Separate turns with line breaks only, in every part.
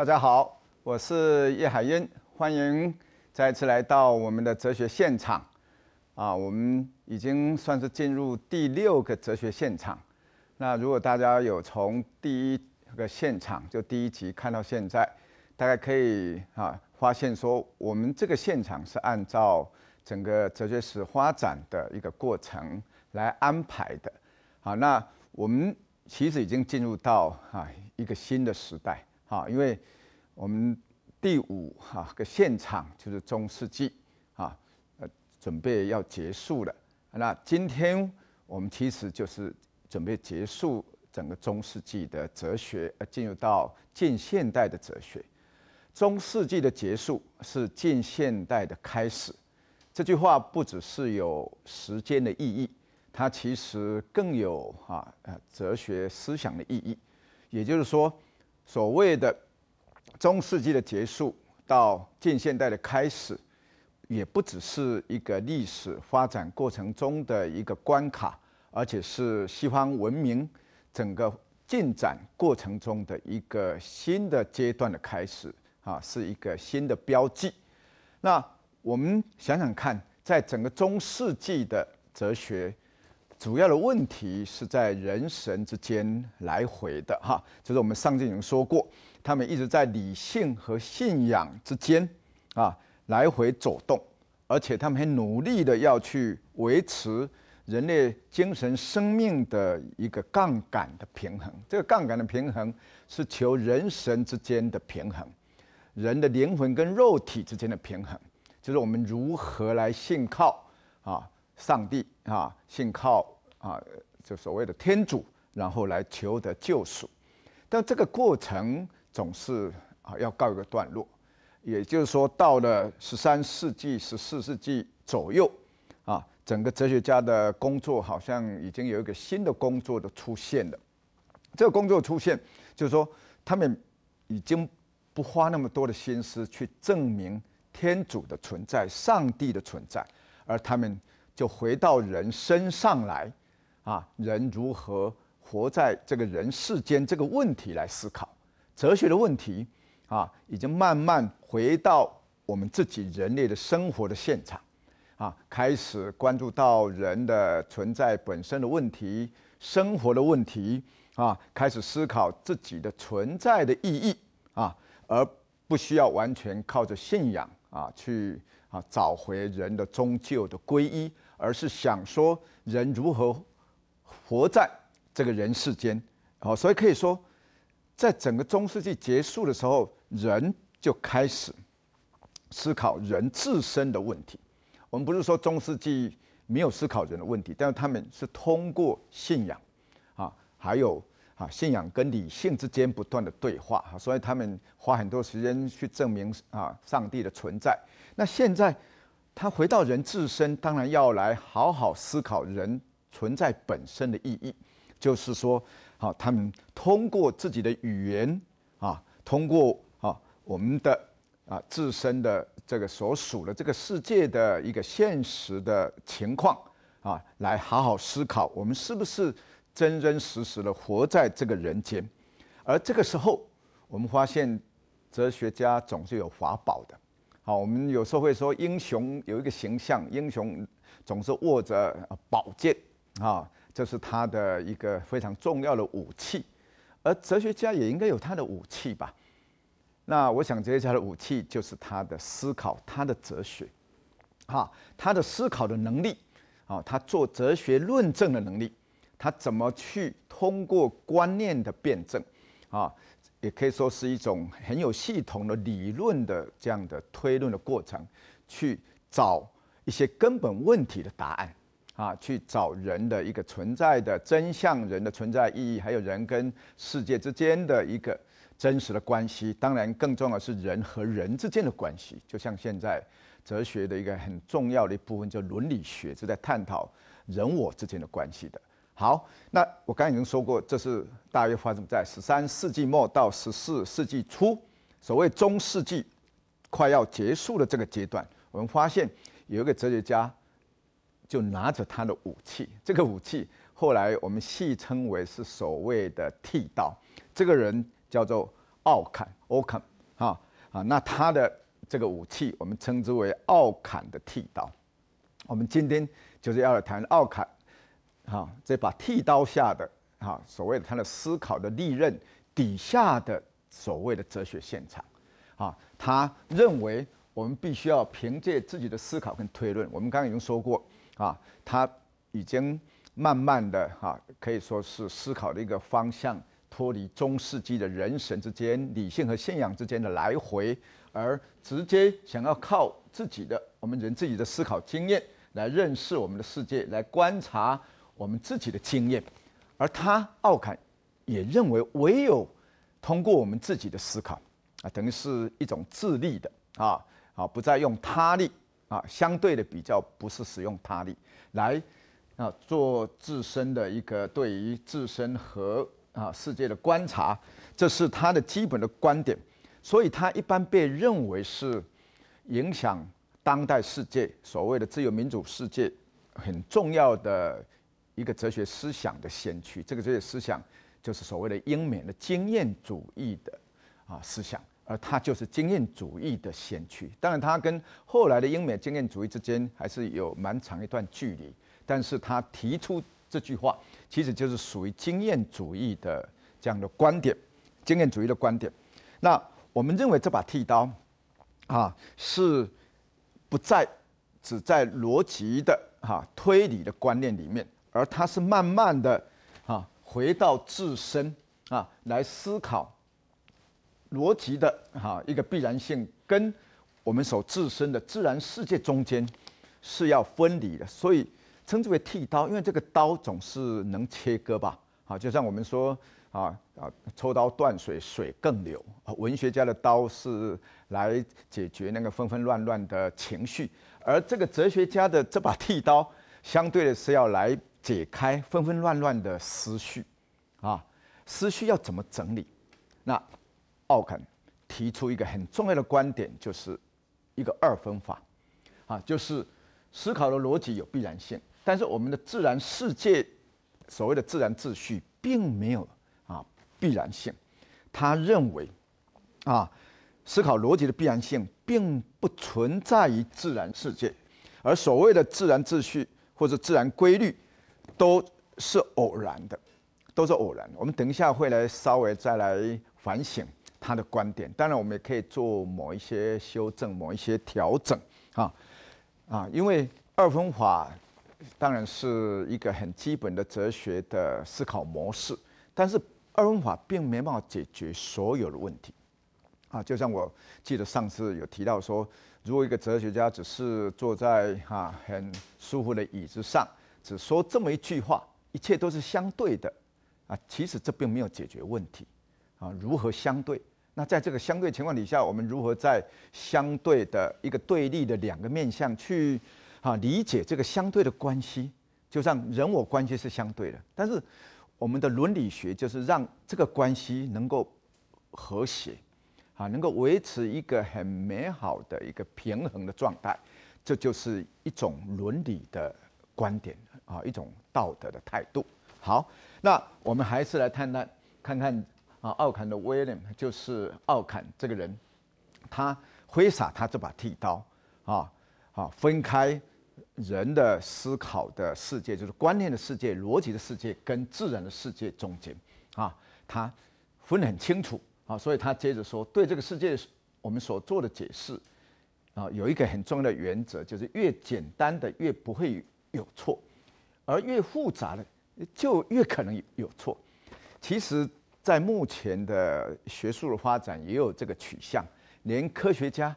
大家好，我是叶海燕，欢迎再次来到我们的哲学现场。啊，我们已经算是进入第六个哲学现场。那如果大家有从第一个现场，就第一集看到现在，大概可以啊发现说，我们这个现场是按照整个哲学史发展的一个过程来安排的。好，那我们其实已经进入到啊一个新的时代。啊，因为，我们第五哈个现场就是中世纪，啊，呃，准备要结束了。那今天我们其实就是准备结束整个中世纪的哲学，进入到近现代的哲学。中世纪的结束是近现代的开始。这句话不只是有时间的意义，它其实更有啊呃哲学思想的意义。也就是说。所谓的中世纪的结束到近现代的开始，也不只是一个历史发展过程中的一个关卡，而且是西方文明整个进展过程中的一个新的阶段的开始啊，是一个新的标记。那我们想想看，在整个中世纪的哲学。主要的问题是在人神之间来回的哈，就是我们上节已经说过，他们一直在理性和信仰之间啊来回走动，而且他们还努力的要去维持人类精神生命的一个杠杆的平衡。这个杠杆的平衡是求人神之间的平衡，人的灵魂跟肉体之间的平衡，就是我们如何来信靠啊。上帝啊，信靠啊，就所谓的天主，然后来求得救赎。但这个过程总是啊，要告一个段落。也就是说，到了十三世纪、十四世纪左右啊，整个哲学家的工作好像已经有一个新的工作的出现了。这个工作出现，就是说，他们已经不花那么多的心思去证明天主的存在、上帝的存在，而他们。就回到人身上来，啊，人如何活在这个人世间这个问题来思考哲学的问题，啊，已经慢慢回到我们自己人类的生活的现场，啊，开始关注到人的存在本身的问题、生活的问题，啊，开始思考自己的存在的意义，啊，而不需要完全靠着信仰，啊，去啊找回人的终究的皈依。而是想说人如何活在这个人世间，好，所以可以说，在整个中世纪结束的时候，人就开始思考人自身的问题。我们不是说中世纪没有思考人的问题，但是他们是通过信仰，啊，还有啊，信仰跟理性之间不断的对话，所以他们花很多时间去证明啊，上帝的存在。那现在。他回到人自身，当然要来好好思考人存在本身的意义，就是说，好，他们通过自己的语言，啊，通过啊我们的啊自身的这个所属的这个世界的一个现实的情况，啊，来好好思考我们是不是真真实实的活在这个人间，而这个时候，我们发现哲学家总是有法宝的。啊，我们有时候会说英雄有一个形象，英雄总是握着宝剑，啊，这是他的一个非常重要的武器。而哲学家也应该有他的武器吧？那我想，哲学家的武器就是他的思考，他的哲学，哈，他的思考的能力，啊，他做哲学论证的能力，他怎么去通过观念的辩证，啊。也可以说是一种很有系统的理论的这样的推论的过程，去找一些根本问题的答案，啊，去找人的一个存在的真相，人的存在意义，还有人跟世界之间的一个真实的关系。当然，更重要是人和人之间的关系。就像现在哲学的一个很重要的一部分叫伦理学，是在探讨人我之间的关系的。好，那我刚才已经说过，这是大约发生在十三世纪末到十四世纪初，所谓中世纪快要结束的这个阶段。我们发现有一个哲学家就拿着他的武器，这个武器后来我们戏称为是所谓的剃刀。这个人叫做奥坎 o 坎哈 m 啊啊，那他的这个武器我们称之为奥坎的剃刀。我们今天就是要来谈奥坎。啊，这把剃刀下的啊，所谓他的思考的利刃底下的所谓的哲学现场，啊，他认为我们必须要凭借自己的思考跟推论。我们刚刚已经说过，啊，他已经慢慢的啊，可以说是思考的一个方向脱离中世纪的人神之间理性和信仰之间的来回，而直接想要靠自己的我们人自己的思考经验来认识我们的世界，来观察。我们自己的经验，而他奥坎也认为，唯有通过我们自己的思考，啊，等于是一种自立的啊，啊，不再用他力啊，相对的比较不是使用他力来啊做自身的一个对于自身和啊世界的观察，这是他的基本的观点。所以，他一般被认为是影响当代世界所谓的自由民主世界很重要的。一个哲学思想的先驱，这个哲学思想就是所谓的英美的经验主义的啊思想，而他就是经验主义的先驱。当然，他跟后来的英美经验主义之间还是有蛮长一段距离。但是他提出这句话，其实就是属于经验主义的这样的观点，经验主义的观点。那我们认为这把剃刀啊是不在只在逻辑的哈推理的观念里面。而它是慢慢的，啊，回到自身啊来思考逻辑的哈一个必然性，跟我们所自身的自然世界中间是要分离的，所以称之为剃刀，因为这个刀总是能切割吧，啊，就像我们说啊啊抽刀断水，水更流。啊，文学家的刀是来解决那个纷纷乱乱的情绪，而这个哲学家的这把剃刀，相对的是要来。解开纷纷乱乱的思绪，啊，思绪要怎么整理？那奥肯提出一个很重要的观点，就是一个二分法，啊，就是思考的逻辑有必然性，但是我们的自然世界，所谓的自然秩序并没有啊必然性。他认为，啊，思考逻辑的必然性并不存在于自然世界，而所谓的自然秩序或者自然规律。都是偶然的，都是偶然的。我们等一下会来稍微再来反省他的观点。当然，我们也可以做某一些修正、某一些调整啊啊！因为二分法当然是一个很基本的哲学的思考模式，但是二分法并没办法解决所有的问题啊！就像我记得上次有提到说，如果一个哲学家只是坐在哈很舒服的椅子上。只说这么一句话，一切都是相对的，啊，其实这并没有解决问题，啊，如何相对？那在这个相对情况底下，我们如何在相对的一个对立的两个面向去啊理解这个相对的关系？就像人我关系是相对的，但是我们的伦理学就是让这个关系能够和谐，啊，能够维持一个很美好的一个平衡的状态，这就是一种伦理的。观点啊，一种道德的态度。好，那我们还是来谈谈，看看啊，奥坎的威廉，就是奥坎这个人，他挥洒他这把剃刀啊，啊，分开人的思考的世界，就是观念的世界、逻辑的世界跟自然的世界中间啊，他分得很清楚啊，所以他接着说，对这个世界我们所做的解释啊，有一个很重要的原则，就是越简单的越不会。有错，而越复杂的就越可能有错。其实，在目前的学术的发展也有这个取向，连科学家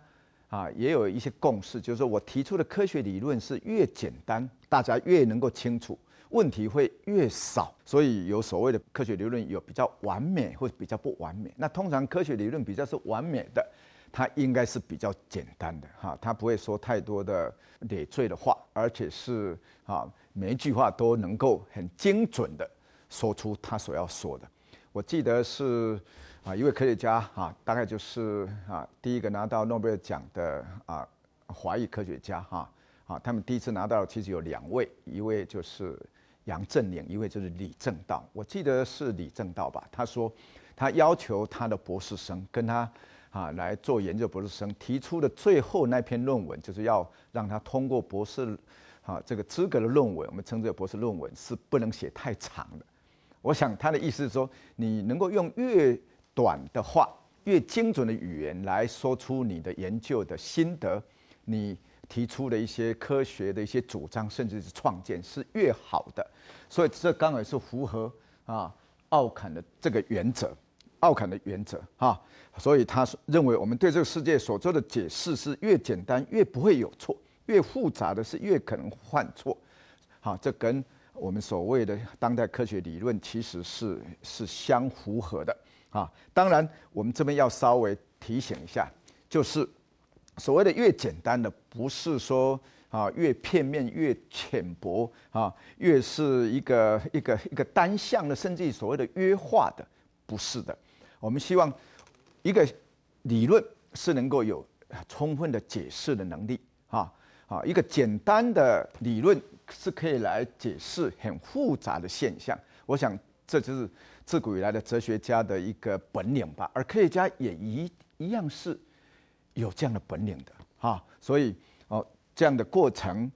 啊也有一些共识，就是说我提出的科学理论是越简单，大家越能够清楚，问题会越少。所以有所谓的科学理论有比较完美或比较不完美。那通常科学理论比较是完美的。他应该是比较简单的哈，他不会说太多的累赘的话，而且是啊，每一句话都能够很精准的说出他所要说的。我记得是啊，一位科学家哈，大概就是啊，第一个拿到诺贝尔奖的啊，华裔科学家哈啊，他们第一次拿到其实有两位，一位就是杨振宁，一位就是李政道。我记得是李政道吧，他说他要求他的博士生跟他。啊，来做研究博士生提出的最后那篇论文，就是要让他通过博士，啊这个资格的论文，我们称之为博士论文，是不能写太长的。我想他的意思是说，你能够用越短的话、越精准的语言来说出你的研究的心得，你提出的一些科学的一些主张，甚至是创建，是越好的。所以这刚好是符合啊奥坎的这个原则。奥坎的原则，哈，所以他是认为我们对这个世界所做的解释是越简单越不会有错，越复杂的是越可能犯错，好，这跟我们所谓的当代科学理论其实是是相符合的，啊，当然我们这边要稍微提醒一下，就是所谓的越简单的不是说啊越片面越浅薄啊越是一个一个一个单向的，甚至所谓的约化的，不是的。我们希望一个理论是能够有充分的解释的能力，哈，啊，一个简单的理论是可以来解释很复杂的现象。我想这就是自古以来的哲学家的一个本领吧，而科学家也一一样是有这样的本领的，哈，所以哦，这样的过程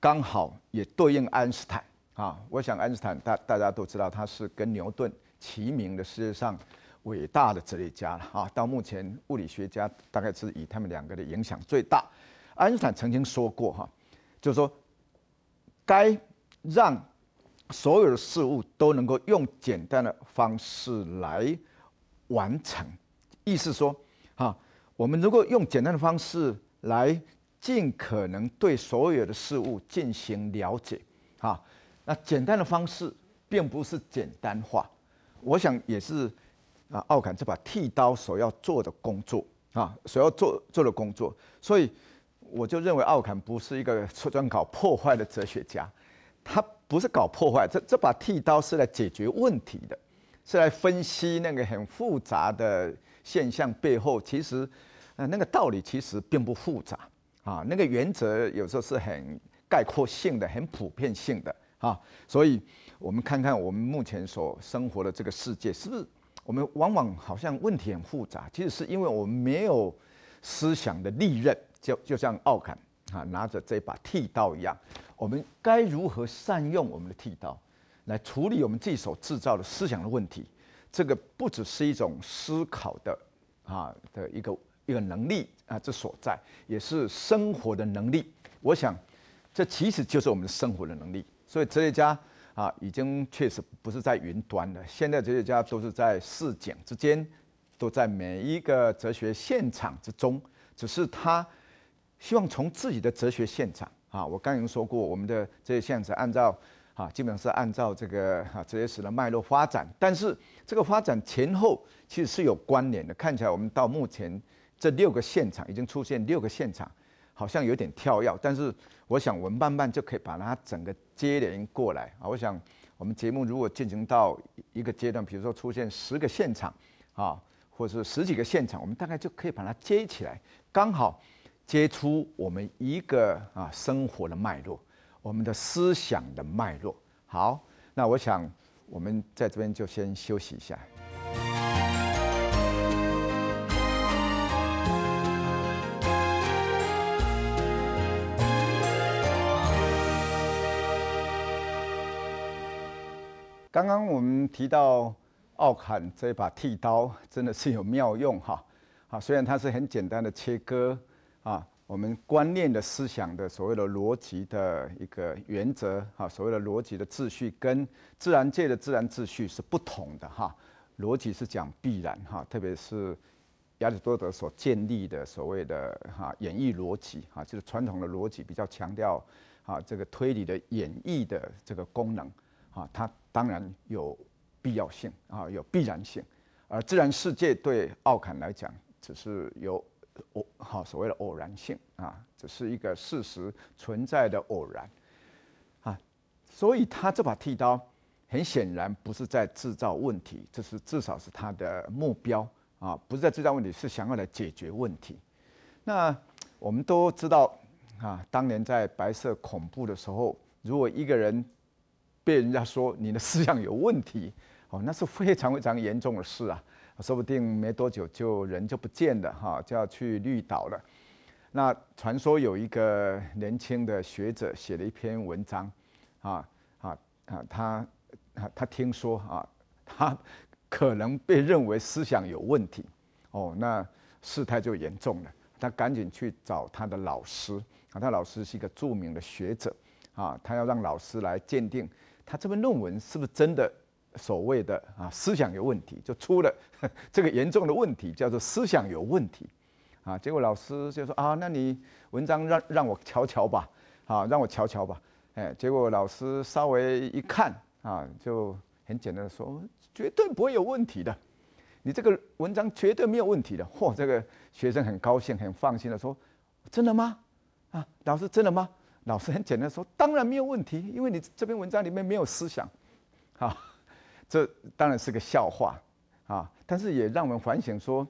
刚好也对应爱因斯坦，啊，我想爱因斯坦大大家都知道他是跟牛顿齐名的世界上。伟大的哲学家了哈，到目前，物理学家大概是以他们两个的影响最大。爱因斯坦曾经说过哈，就是说，该让所有的事物都能够用简单的方式来完成，意思说哈，我们如果用简单的方式来尽可能对所有的事物进行了解哈，那简单的方式并不是简单化，我想也是。啊，奥坎这把剃刀所要做的工作啊，所要做做的工作，所以我就认为奥坎不是一个专搞破坏的哲学家，他不是搞破坏，这这把剃刀是来解决问题的，是来分析那个很复杂的现象背后，其实呃那个道理其实并不复杂啊，那个原则有时候是很概括性的、很普遍性的啊，所以我们看看我们目前所生活的这个世界是不是。我们往往好像问题很复杂，其实是因为我们没有思想的利刃，就就像奥坎啊拿着这把剃刀一样。我们该如何善用我们的剃刀，来处理我们自己所制造的思想的问题？这个不只是一种思考的啊的一个一个能力啊之所在，也是生活的能力。我想，这其实就是我们生活的能力。所以哲学家。啊，已经确实不是在云端了。现在哲学家都是在市井之间，都在每一个哲学现场之中。只是他希望从自己的哲学现场啊，我刚才说过，我们的这些现场按照啊，基本上是按照这个啊哲学史的脉络发展。但是这个发展前后其实是有关联的。看起来我们到目前这六个现场已经出现六个现场。好像有点跳跃，但是我想，我们慢慢就可以把它整个接连过来啊。我想，我们节目如果进行到一个阶段，比如说出现十个现场啊，或是十几个现场，我们大概就可以把它接起来，刚好接出我们一个啊生活的脉络，我们的思想的脉络。好，那我想我们在这边就先休息一下。刚刚我们提到奥坎这把剃刀，真的是有妙用哈。啊，虽然它是很简单的切割啊，我们观念的思想的所谓的逻辑的一个原则啊，所谓的逻辑的秩序跟自然界的自然秩序是不同的哈。逻辑是讲必然哈，特别是亚里士多德所建立的所谓的哈演绎逻辑哈，就是传统的逻辑比较强调啊这个推理的演绎的这个功能啊，它。当然有必要性啊，有必然性，而自然世界对奥坎来讲只是有偶好所谓的偶然性啊，只是一个事实存在的偶然啊，所以他这把剃刀很显然不是在制造问题，这是至少是他的目标啊，不是在制造问题，是想要来解决问题。那我们都知道啊，当年在白色恐怖的时候，如果一个人。被人家说你的思想有问题，哦，那是非常非常严重的事啊！说不定没多久就人就不见了哈，就要去绿岛了。那传说有一个年轻的学者写了一篇文章，啊啊啊，他他听说啊，他可能被认为思想有问题，哦，那事态就严重了。他赶紧去找他的老师啊，他老师是一个著名的学者啊，他要让老师来鉴定。他这篇论文是不是真的？所谓的啊，思想有问题，就出了 这个严重的问题，叫做思想有问题，啊。结果老师就说啊，那你文章让让我瞧瞧吧，好，让我瞧瞧吧。哎，结果老师稍微一看啊，就很简单的说，绝对不会有问题的，你这个文章绝对没有问题的。嚯，这个学生很高兴，很放心的说，真的吗？啊，老师真的吗？老师很简单说：“当然没有问题，因为你这篇文章里面没有思想，啊，这当然是个笑话，啊，但是也让我们反省说，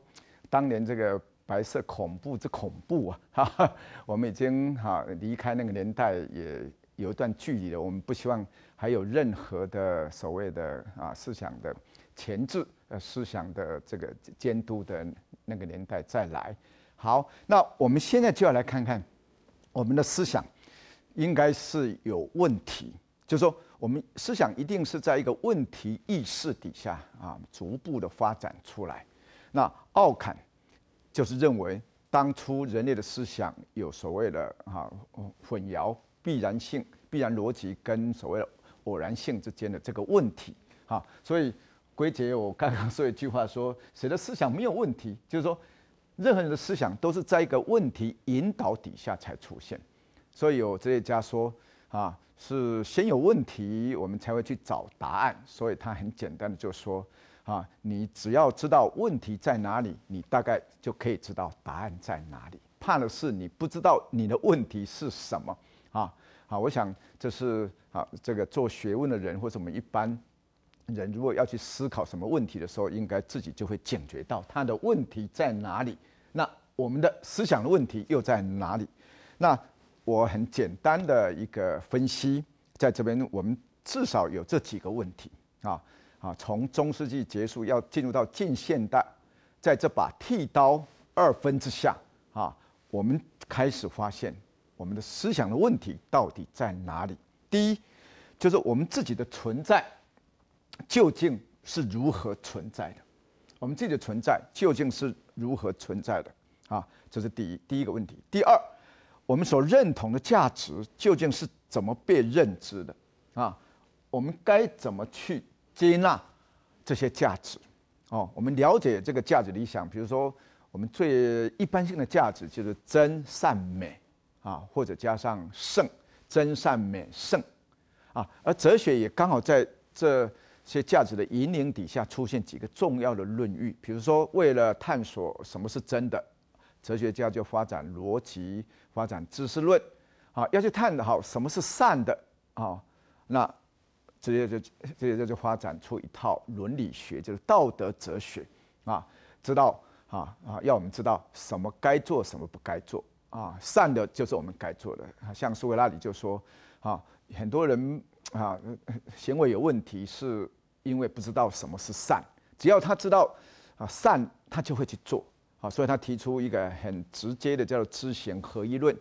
当年这个白色恐怖之恐怖啊，哈、我们已经哈离开那个年代也有一段距离了。我们不希望还有任何的所谓的啊思想的前置，呃思想的这个监督的那个年代再来。好，那我们现在就要来看看我们的思想。”应该是有问题，就是说，我们思想一定是在一个问题意识底下啊，逐步的发展出来。那奥坎就是认为，当初人类的思想有所谓的啊，混淆必然性、必然逻辑跟所谓的偶然性之间的这个问题啊，所以归结我刚刚说一句话，说谁的思想没有问题，就是说，任何人的思想都是在一个问题引导底下才出现。所以有哲学家说，啊，是先有问题，我们才会去找答案。所以他很简单的就说，啊，你只要知道问题在哪里，你大概就可以知道答案在哪里。怕的是你不知道你的问题是什么，啊，好，我想这是啊，这个做学问的人或者我们一般人如果要去思考什么问题的时候，应该自己就会警觉到他的问题在哪里。那我们的思想的问题又在哪里？那。我很简单的一个分析，在这边我们至少有这几个问题啊啊，从中世纪结束要进入到近现代，在这把剃刀二分之下啊，我们开始发现我们的思想的问题到底在哪里？第一，就是我们自己的存在究竟是如何存在的？我们自己的存在究竟是如何存在的？啊，这是第一第一个问题。第二。我们所认同的价值究竟是怎么被认知的？啊，我们该怎么去接纳这些价值？哦，我们了解这个价值理想，比如说我们最一般性的价值就是真善美，啊，或者加上圣，真善美圣，啊，而哲学也刚好在这些价值的引领底下出现几个重要的论域，比如说为了探索什么是真的。哲学家就发展逻辑，发展知识论，啊，要去探讨什么是善的，啊，那直接就直接就就发展出一套伦理学，就是道德哲学，啊，知道，啊啊，要我们知道什么该做，什么不该做，啊，善的就是我们该做的。像苏格拉底就说，啊，很多人啊行为有问题，是因为不知道什么是善。只要他知道，啊，善，他就会去做。好，所以他提出一个很直接的，叫做“知行合一论”。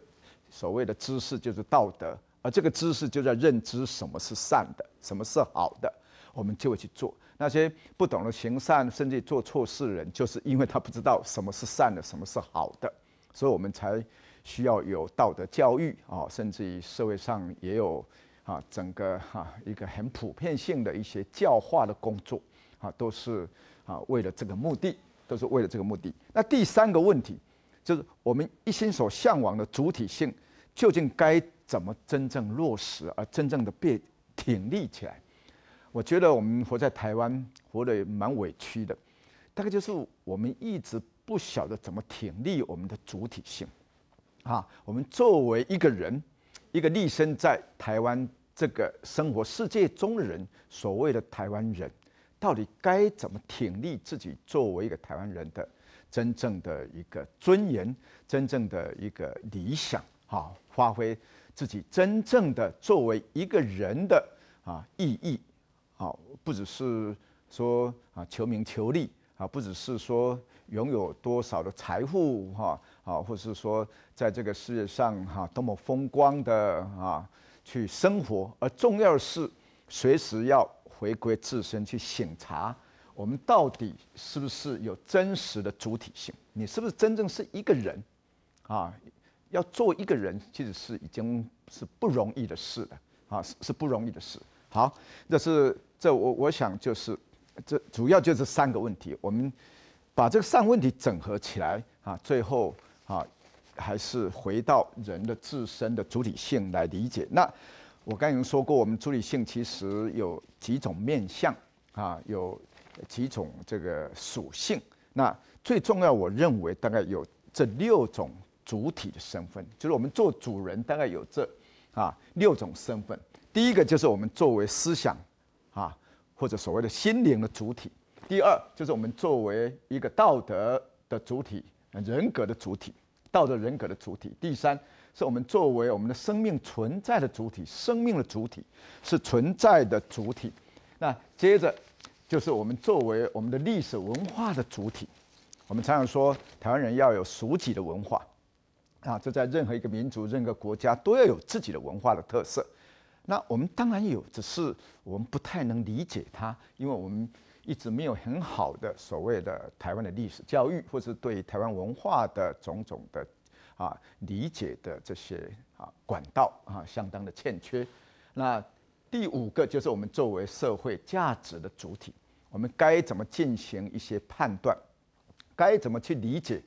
所谓的“知识”就是道德，而这个知识就在认知什么是善的，什么是好的，我们就会去做。那些不懂得行善，甚至做错事的人，就是因为他不知道什么是善的，什么是好的，所以我们才需要有道德教育啊，甚至于社会上也有啊，整个哈一个很普遍性的一些教化的工作啊，都是啊为了这个目的。都是为了这个目的。那第三个问题，就是我们一心所向往的主体性，究竟该怎么真正落实，而真正的被挺立起来？我觉得我们活在台湾，活得蛮委屈的。大概就是我们一直不晓得怎么挺立我们的主体性。啊，我们作为一个人，一个立身在台湾这个生活世界中的人，所谓的台湾人。到底该怎么挺立自己作为一个台湾人的真正的一个尊严，真正的一个理想，啊，发挥自己真正的作为一个人的啊意义，啊，不只是说啊求名求利啊，不只是说拥有多少的财富哈啊，或是说在这个世界上哈多么风光的啊去生活，而重要是随时要。回归自身去醒察，我们到底是不是有真实的主体性？你是不是真正是一个人？啊，要做一个人其实是已经是不容易的事了啊，是是不容易的事。好，这是这我我想就是这主要就是三个问题，我们把这三个问题整合起来啊，最后啊还是回到人的自身的主体性来理解那。我刚才说过，我们主理性其实有几种面向，啊，有几种这个属性。那最重要，我认为大概有这六种主体的身份，就是我们做主人，大概有这啊六种身份。第一个就是我们作为思想啊，或者所谓的心灵的主体；第二就是我们作为一个道德的主体、人格的主体、道德人格的主体；第三。是我们作为我们的生命存在的主体，生命的主体是存在的主体。那接着就是我们作为我们的历史文化的主体。我们常常说台湾人要有自己的文化啊，这在任何一个民族、任何国家都要有自己的文化的特色。那我们当然有，只是我们不太能理解它，因为我们一直没有很好的所谓的台湾的历史教育，或是对台湾文化的种种的。啊，理解的这些啊管道啊，相当的欠缺。那第五个就是我们作为社会价值的主体，我们该怎么进行一些判断？该怎么去理解？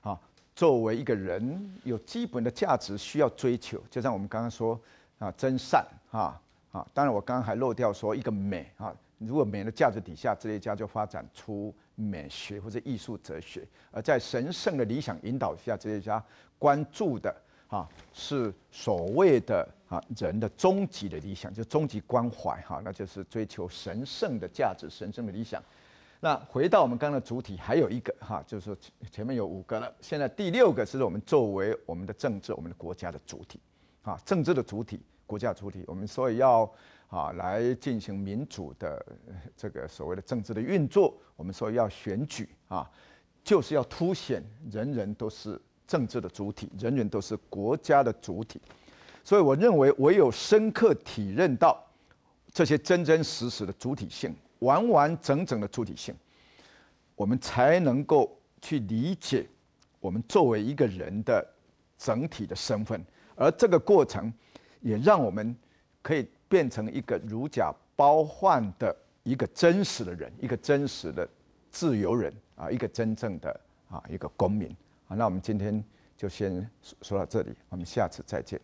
啊，作为一个人有基本的价值需要追求，就像我们刚刚说啊，真善啊啊，当然我刚刚还漏掉说一个美啊。如果美的价值底下，这些家就发展出美学或者艺术哲学；而在神圣的理想引导下，这些家关注的哈是所谓的啊人的终极的理想，就终极关怀哈，那就是追求神圣的价值、神圣的理想。那回到我们刚刚的主体，还有一个哈，就是前面有五个了，现在第六个是我们作为我们的政治、我们的国家的主体，啊，政治的主体、国家主体，我们所以要。啊，来进行民主的这个所谓的政治的运作。我们说要选举啊，就是要凸显人人都是政治的主体，人人都是国家的主体。所以，我认为唯有深刻体认到这些真真实实的主体性、完完整整的主体性，我们才能够去理解我们作为一个人的整体的身份。而这个过程也让我们可以。变成一个如假包换的一个真实的人，一个真实的自由人啊，一个真正的啊一个公民啊。那我们今天就先说到这里，我们下次再见。